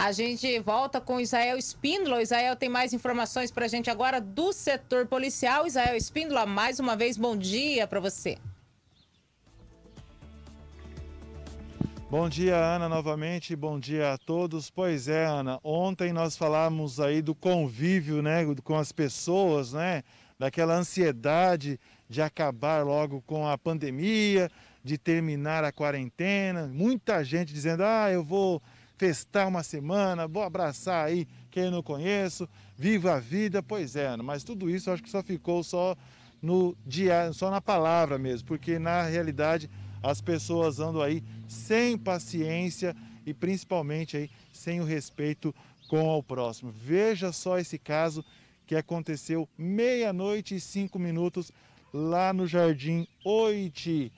A gente volta com Israel Espíndola. Israel tem mais informações para a gente agora do setor policial. Israel Espíndola, mais uma vez, bom dia para você. Bom dia, Ana, novamente. Bom dia a todos. Pois é, Ana, ontem nós falamos aí do convívio, né, com as pessoas, né, daquela ansiedade de acabar logo com a pandemia, de terminar a quarentena. Muita gente dizendo: "Ah, eu vou festar uma semana, vou abraçar aí quem eu não conheço, viva a vida, pois é, mas tudo isso acho que só ficou só no diário, só na palavra mesmo, porque na realidade as pessoas andam aí sem paciência e principalmente aí sem o respeito com o próximo. Veja só esse caso que aconteceu meia-noite e cinco minutos lá no Jardim Oiti.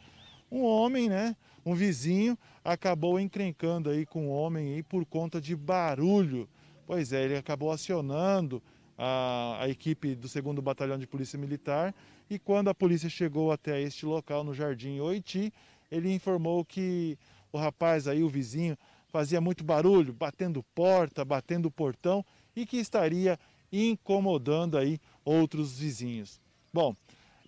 Um homem, né, um vizinho acabou encrencando aí com um homem aí por conta de barulho. Pois é, ele acabou acionando a, a equipe do 2 Batalhão de Polícia Militar e quando a polícia chegou até este local no Jardim Oiti, ele informou que o rapaz aí, o vizinho, fazia muito barulho, batendo porta, batendo portão e que estaria incomodando aí outros vizinhos. Bom,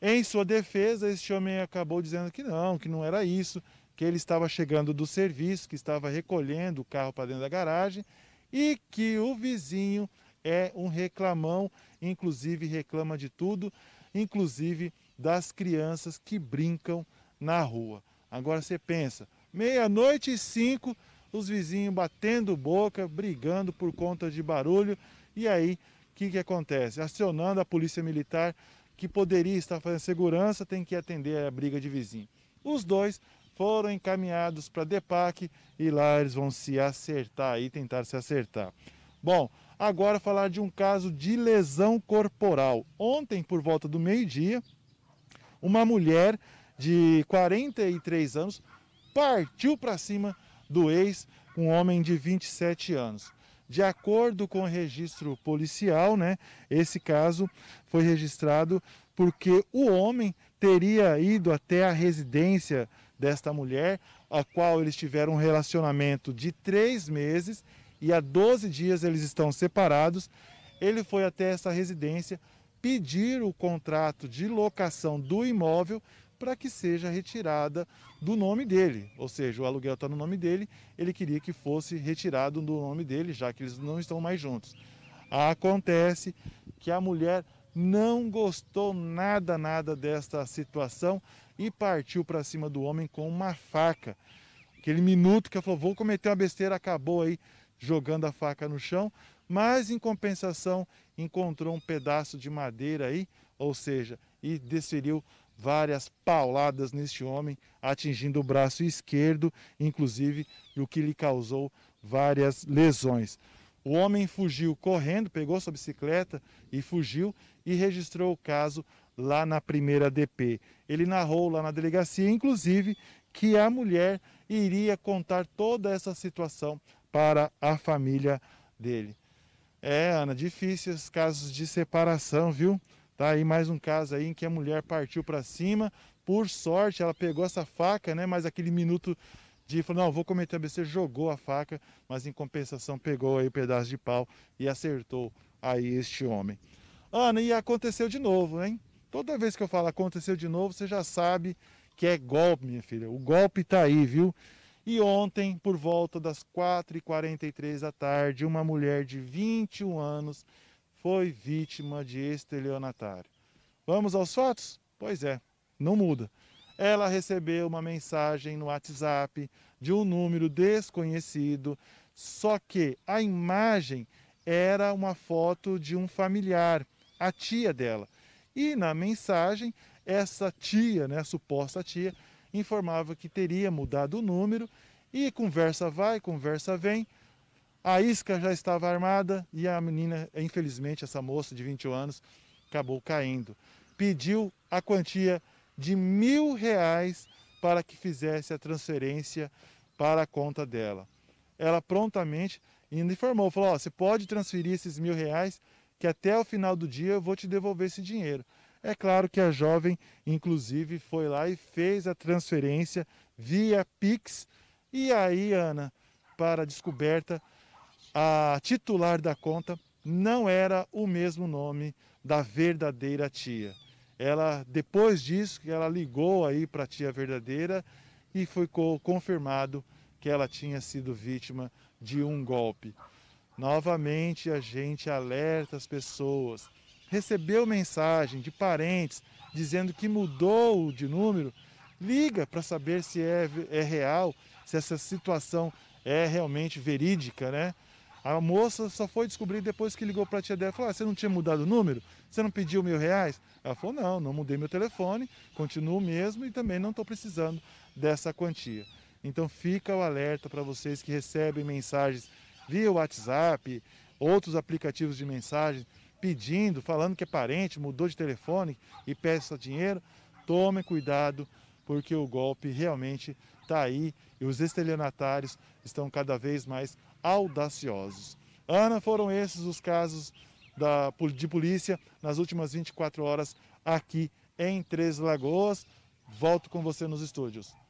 em sua defesa, este homem acabou dizendo que não, que não era isso, que ele estava chegando do serviço, que estava recolhendo o carro para dentro da garagem e que o vizinho é um reclamão, inclusive reclama de tudo, inclusive das crianças que brincam na rua. Agora você pensa, meia-noite e cinco, os vizinhos batendo boca, brigando por conta de barulho, e aí o que, que acontece? Acionando a polícia militar, que poderia estar fazendo segurança, tem que atender a briga de vizinho. Os dois foram encaminhados para a DEPAC e lá eles vão se acertar e tentar se acertar. Bom, agora falar de um caso de lesão corporal. Ontem, por volta do meio-dia, uma mulher de 43 anos partiu para cima do ex, um homem de 27 anos. De acordo com o registro policial, né, esse caso foi registrado porque o homem teria ido até a residência desta mulher, a qual eles tiveram um relacionamento de três meses e há 12 dias eles estão separados. Ele foi até essa residência pedir o contrato de locação do imóvel para que seja retirada do nome dele, ou seja, o aluguel está no nome dele, ele queria que fosse retirado do nome dele, já que eles não estão mais juntos. Acontece que a mulher não gostou nada, nada desta situação, e partiu para cima do homem com uma faca. Aquele minuto que falou, vou cometer uma besteira, acabou aí jogando a faca no chão, mas em compensação encontrou um pedaço de madeira aí, ou seja, e desferiu várias pauladas neste homem, atingindo o braço esquerdo, inclusive, o que lhe causou várias lesões. O homem fugiu correndo, pegou sua bicicleta e fugiu e registrou o caso lá na primeira DP. Ele narrou lá na delegacia, inclusive, que a mulher iria contar toda essa situação para a família dele. É, Ana, difícil casos de separação, viu? Tá aí mais um caso aí em que a mulher partiu para cima. Por sorte, ela pegou essa faca, né? Mas aquele minuto de falou, não, vou cometer a besteira, jogou a faca, mas em compensação pegou aí um pedaço de pau e acertou aí este homem. Ana, e aconteceu de novo, hein? Toda vez que eu falo aconteceu de novo, você já sabe que é golpe, minha filha. O golpe está aí, viu? E ontem, por volta das 4h43 da tarde, uma mulher de 21 anos foi vítima de estelionatário. Vamos aos fatos? Pois é, não muda. Ela recebeu uma mensagem no WhatsApp de um número desconhecido, só que a imagem era uma foto de um familiar, a tia dela. E na mensagem, essa tia, né, suposta tia, informava que teria mudado o número e conversa vai, conversa vem. A isca já estava armada e a menina, infelizmente, essa moça de 21 anos, acabou caindo. Pediu a quantia de mil reais para que fizesse a transferência para a conta dela. Ela prontamente informou, falou, oh, você pode transferir esses mil reais que até o final do dia eu vou te devolver esse dinheiro. É claro que a jovem, inclusive, foi lá e fez a transferência via Pix. E aí, Ana, para a descoberta, a titular da conta não era o mesmo nome da verdadeira tia. Ela, depois disso, ela ligou aí para a tia verdadeira e ficou confirmado que ela tinha sido vítima de um golpe. Novamente a gente alerta as pessoas. Recebeu mensagem de parentes dizendo que mudou de número? Liga para saber se é, é real, se essa situação é realmente verídica, né? A moça só foi descobrir depois que ligou para a tia dela falou: ah, Você não tinha mudado o número? Você não pediu mil reais? Ela falou: Não, não mudei meu telefone, continuo mesmo e também não estou precisando dessa quantia. Então fica o alerta para vocês que recebem mensagens via WhatsApp, outros aplicativos de mensagem, pedindo, falando que é parente, mudou de telefone e peça dinheiro, tome cuidado, porque o golpe realmente está aí e os estelionatários estão cada vez mais audaciosos. Ana, foram esses os casos da, de polícia nas últimas 24 horas aqui em Três Lagoas. Volto com você nos estúdios.